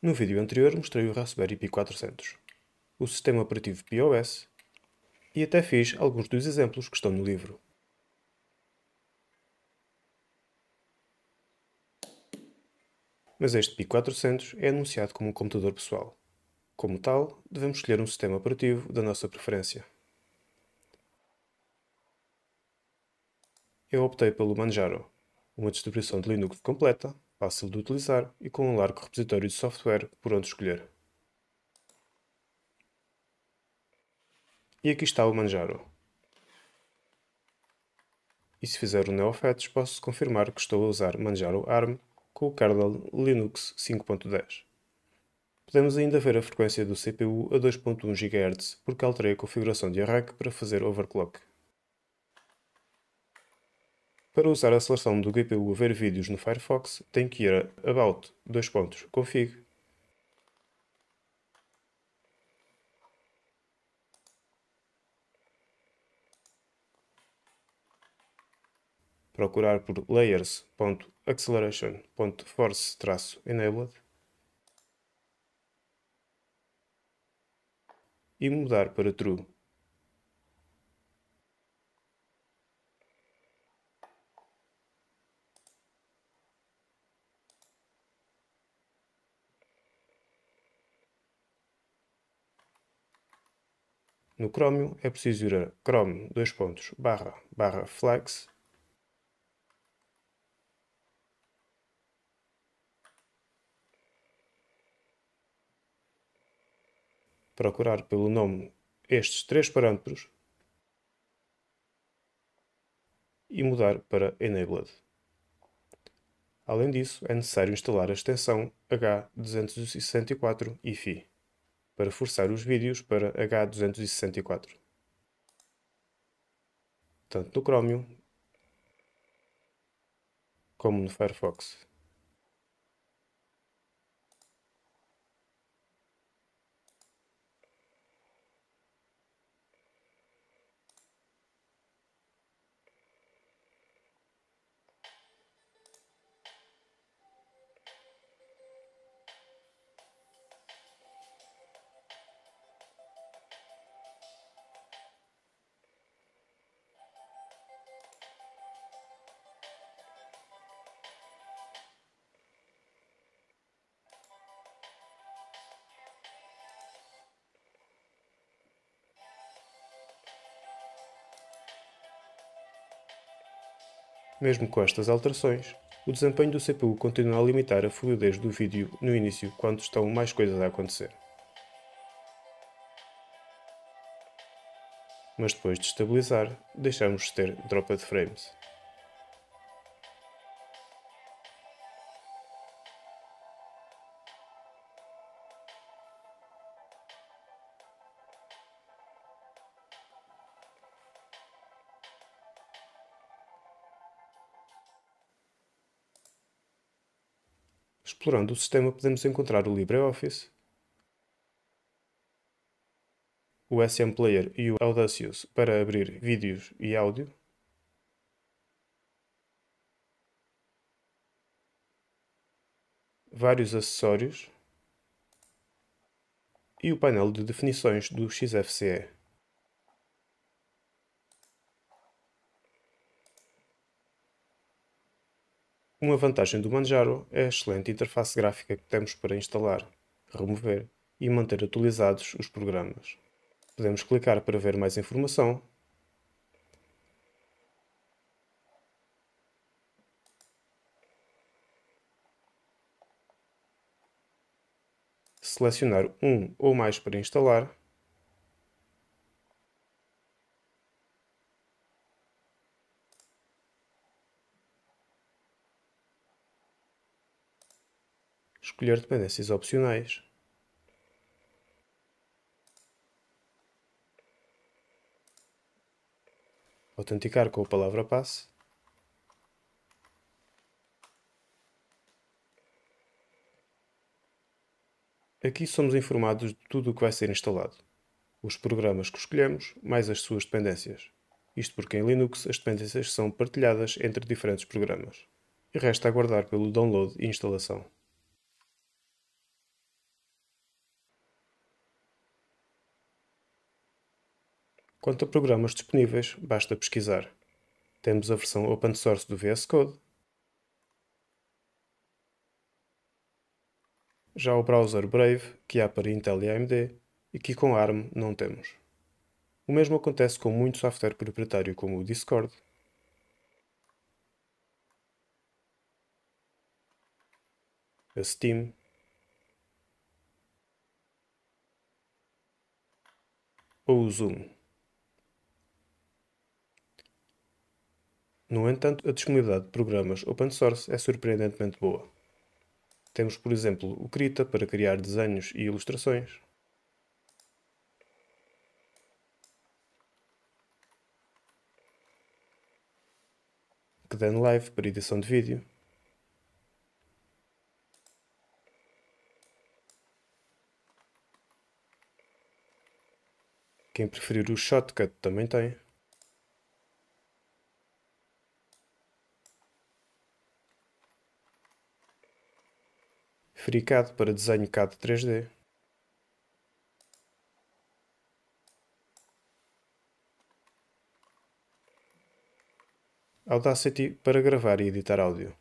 No vídeo anterior mostrei o Raspberry Pi 400, o sistema operativo POS e até fiz alguns dos exemplos que estão no livro. Mas este Pi 400 é anunciado como um computador pessoal. Como tal, devemos escolher um sistema operativo da nossa preferência. Eu optei pelo Manjaro, uma distribuição de Linux completa fácil de utilizar e com um largo repositório de software por onde escolher. E aqui está o Manjaro. E se fizer o NeoFetch, posso confirmar que estou a usar Manjaro ARM com o kernel Linux 5.10. Podemos ainda ver a frequência do CPU a 2.1 GHz porque alterei a configuração de arranque para fazer overclock. Para usar a seleção do GPU a ver vídeos no Firefox, tem que ir a About, dois pontos, Config. Procurar por layers.acceleration.force-enabled e mudar para True. No Chromium é preciso ir a Chrome, dois pontos, barra, barra, flex, procurar pelo nome estes três parâmetros e mudar para Enabled. Além disso, é necessário instalar a extensão H264 IFI para forçar os vídeos para H264. Tanto no Chromium como no Firefox. Mesmo com estas alterações, o desempenho do CPU continua a limitar a fluidez do vídeo no início quando estão mais coisas a acontecer. Mas depois de estabilizar, deixamos de ter dropa de frames. Explorando o sistema, podemos encontrar o LibreOffice, o SM Player e o Audacious para abrir vídeos e áudio, vários acessórios e o painel de definições do XFCE. Uma vantagem do Manjaro é a excelente interface gráfica que temos para instalar, remover e manter atualizados os programas. Podemos clicar para ver mais informação selecionar um ou mais para instalar escolher dependências opcionais. Autenticar com a palavra passe. Aqui somos informados de tudo o que vai ser instalado, os programas que escolhemos, mais as suas dependências. Isto porque em Linux as dependências são partilhadas entre diferentes programas. E resta aguardar pelo download e instalação. Quanto a programas disponíveis, basta pesquisar. Temos a versão open source do VS Code. Já o browser Brave, que há para Intel e AMD, e que com ARM não temos. O mesmo acontece com muito software proprietário como o Discord, a Steam, ou o Zoom. No entanto, a disponibilidade de programas open source é surpreendentemente boa. Temos, por exemplo, o Krita para criar desenhos e ilustrações, Kden Live para edição de vídeo. Quem preferir o Shotcut também tem. FreeCAD para desenho CAD 3D. Audacity para gravar e editar áudio.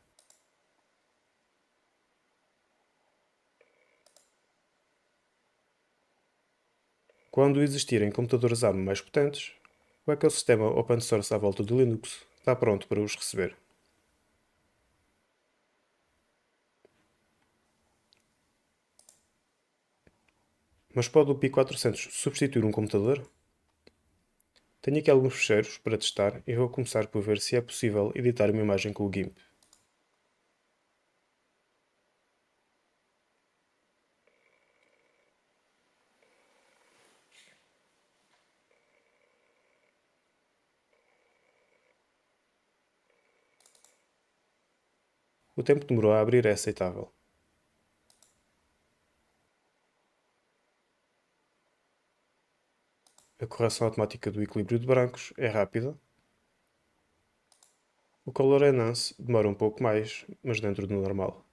Quando existirem computadores ARM mais potentes, o ecossistema open source à volta de Linux está pronto para os receber. Mas pode o Pi 400 substituir um computador? Tenho aqui alguns fecheiros para testar e vou começar por ver se é possível editar uma imagem com o GIMP. O tempo que demorou a abrir é aceitável. A correção automática do equilíbrio de brancos é rápida. O color enhance demora um pouco mais, mas dentro do normal.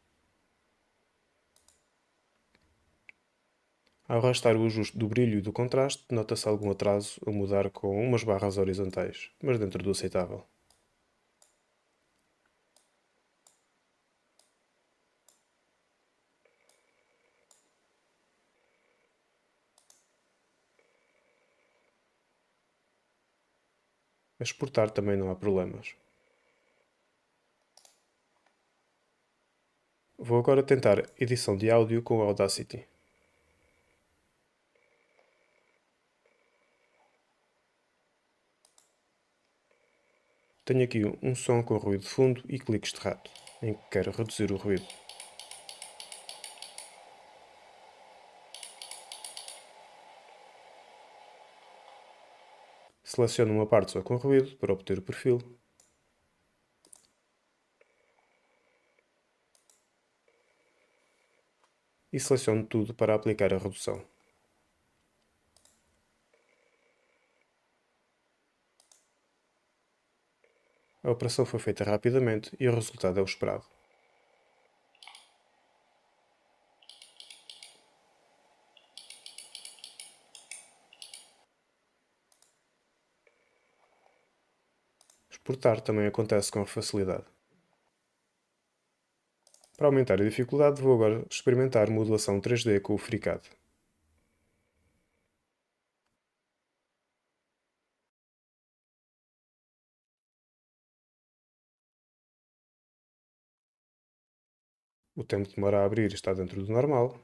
Ao arrastar o ajuste do brilho e do contraste, nota-se algum atraso a mudar com umas barras horizontais, mas dentro do aceitável. exportar também não há problemas. Vou agora tentar edição de áudio com Audacity. Tenho aqui um som com ruído de fundo e cliques de rato, em que quero reduzir o ruído. Seleciono uma parte só com ruído para obter o perfil. E seleciono tudo para aplicar a redução. A operação foi feita rapidamente e o resultado é o esperado. exportar também acontece com facilidade. Para aumentar a dificuldade, vou agora experimentar modulação 3D com o FreeCAD. O tempo de demora a abrir está dentro do normal,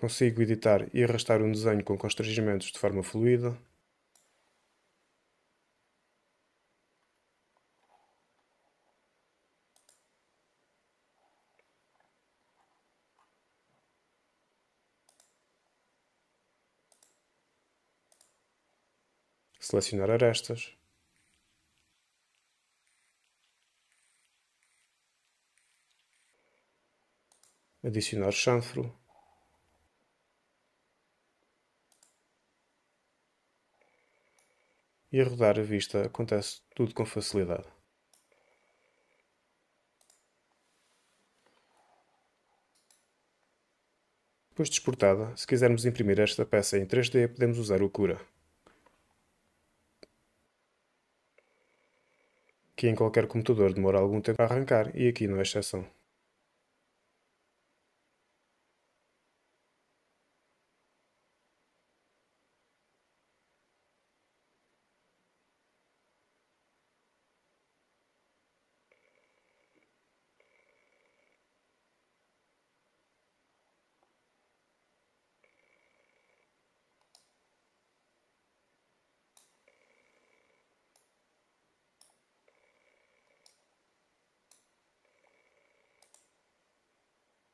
Consigo editar e arrastar um desenho com constrangimentos de forma fluida. Selecionar arestas. Adicionar chanfro. e a rodar a vista acontece tudo com facilidade. Depois de exportada, se quisermos imprimir esta peça em 3D, podemos usar o Cura, que em qualquer computador demora algum tempo a arrancar e aqui não é exceção.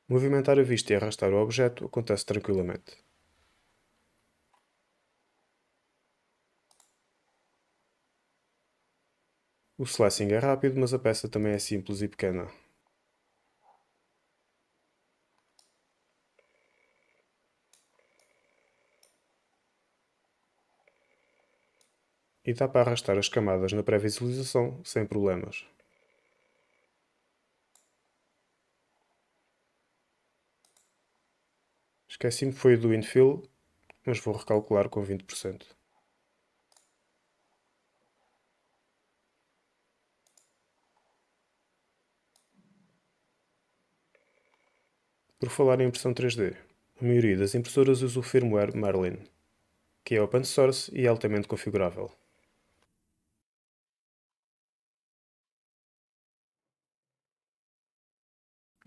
Movimentar a vista e arrastar o objeto acontece tranquilamente. O slicing é rápido, mas a peça também é simples e pequena. E dá para arrastar as camadas na pré-visualização sem problemas. Esqueci-me que foi do infill, mas vou recalcular com 20%. Por falar em impressão 3D, a maioria das impressoras usa o firmware Merlin, que é open source e altamente configurável.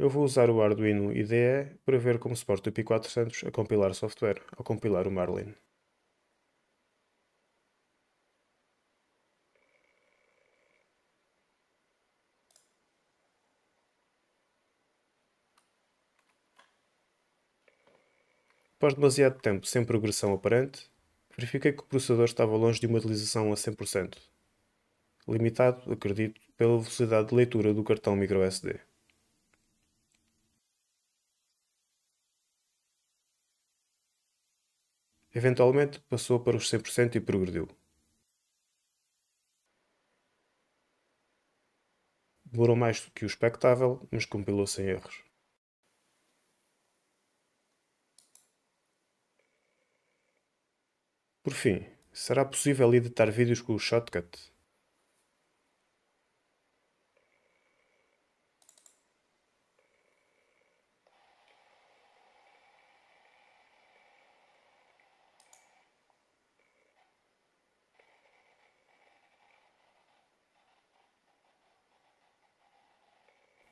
Eu vou usar o Arduino IDE para ver como suporta o P400 a compilar software ao compilar o Marlin. Após demasiado tempo sem progressão aparente, verifiquei que o processador estava longe de uma utilização a 100%, limitado, acredito, pela velocidade de leitura do cartão microSD. Eventualmente passou para os 100% e progrediu. Demorou mais do que o expectável, mas compilou sem erros. Por fim, será possível editar vídeos com o Shotcut?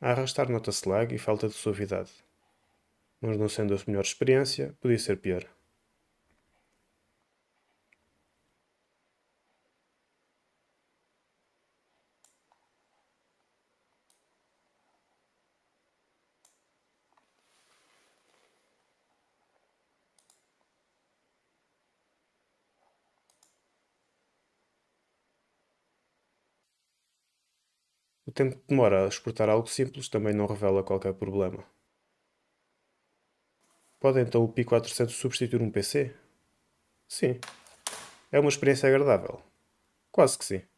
A arrastar nota-se lag e falta de suavidade. Mas não sendo a sua melhor experiência, podia ser pior. O tempo que demora a exportar algo simples também não revela qualquer problema. Pode então o Pi 400 substituir um PC? Sim. É uma experiência agradável. Quase que sim.